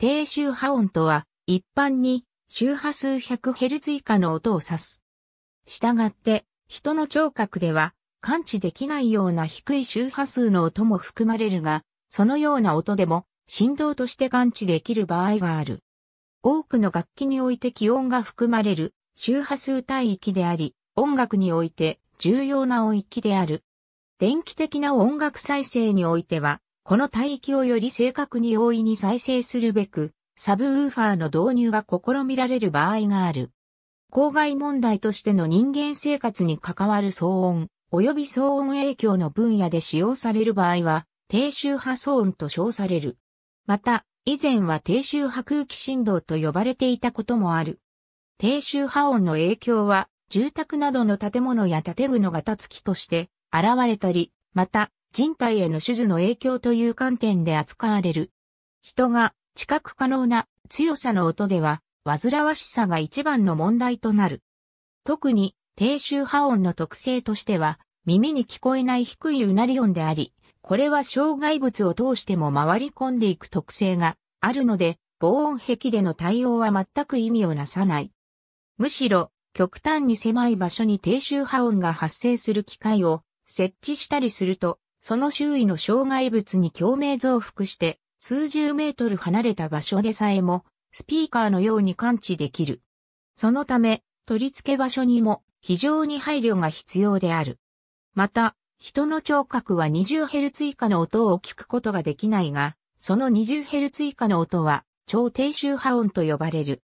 低周波音とは、一般に周波数 100Hz 以下の音を指す。したがって、人の聴覚では感知できないような低い周波数の音も含まれるが、そのような音でも振動として感知できる場合がある。多くの楽器において気温が含まれる周波数帯域であり、音楽において重要な音域である。電気的な音楽再生においては、この帯域をより正確に容易に再生するべく、サブウーファーの導入が試みられる場合がある。公害問題としての人間生活に関わる騒音、及び騒音影響の分野で使用される場合は、低周波騒音と称される。また、以前は低周波空気振動と呼ばれていたこともある。低周波音の影響は、住宅などの建物や建具の型たつきとして現れたり、また、人体への手術の影響という観点で扱われる。人が知覚可能な強さの音では、煩わしさが一番の問題となる。特に低周波音の特性としては、耳に聞こえない低いうなり音であり、これは障害物を通しても回り込んでいく特性があるので、防音壁での対応は全く意味をなさない。むしろ、極端に狭い場所に低周波音が発生する機械を設置したりすると、その周囲の障害物に共鳴増幅して、数十メートル離れた場所でさえも、スピーカーのように感知できる。そのため、取り付け場所にも非常に配慮が必要である。また、人の聴覚は 20Hz 以下の音を聞くことができないが、その 20Hz 以下の音は超低周波音と呼ばれる。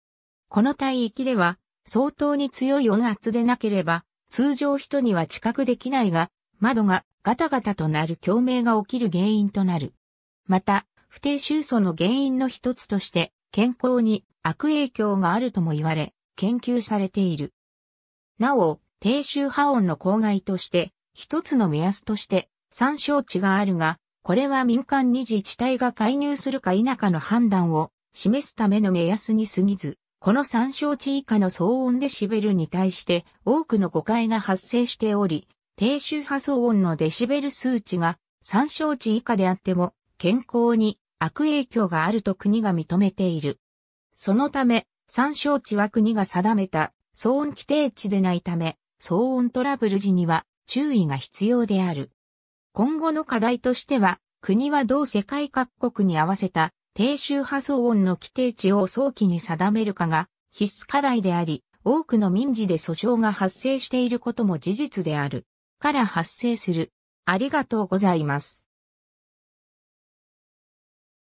この帯域では相当に強い音圧でなければ、通常人には知覚できないが、窓がガタガタとなる共鳴が起きる原因となる。また、不定収素の原因の一つとして、健康に悪影響があるとも言われ、研究されている。なお、低周波音の公害として、一つの目安として、参照値があるが、これは民間に自治体が介入するか否かの判断を示すための目安に過ぎず、この参照値以下の騒音デシベルに対して多くの誤解が発生しており、低周波騒音のデシベル数値が参照値以下であっても健康に悪影響があると国が認めている。そのため、参照値は国が定めた騒音規定値でないため、騒音トラブル時には注意が必要である。今後の課題としては、国は同世界各国に合わせた低周波騒音の規定値を早期に定めるかが必須課題であり、多くの民事で訴訟が発生していることも事実である。から発生する。ありがとうございます。